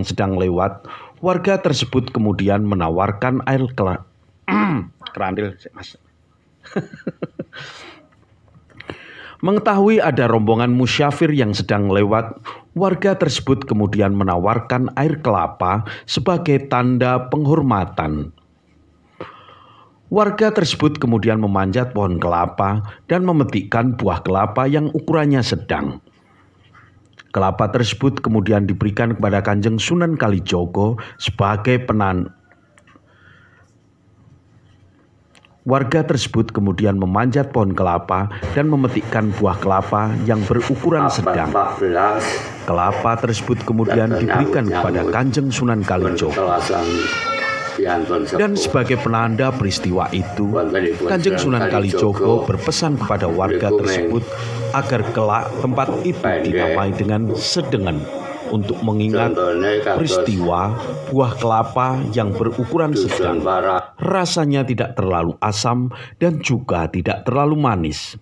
yang sedang lewat, warga tersebut kemudian menawarkan air kela kerandil, Mas. Mengetahui ada rombongan musyafir yang sedang lewat, warga tersebut kemudian menawarkan air kelapa sebagai tanda penghormatan. Warga tersebut kemudian memanjat pohon kelapa dan memetikkan buah kelapa yang ukurannya sedang. Kelapa tersebut kemudian diberikan kepada Kanjeng Sunan Kalijogo sebagai penan. Warga tersebut kemudian memanjat pohon kelapa dan memetikkan buah kelapa yang berukuran sedang. Kelapa tersebut kemudian diberikan kepada Kanjeng Sunan Kalijogo. Dan sebagai penanda peristiwa itu, Kanjeng Sunan Kalijogo berpesan kepada warga tersebut agar kelak tempat itu dinamai dengan sedengan untuk mengingat peristiwa buah kelapa yang berukuran sedang, rasanya tidak terlalu asam dan juga tidak terlalu manis.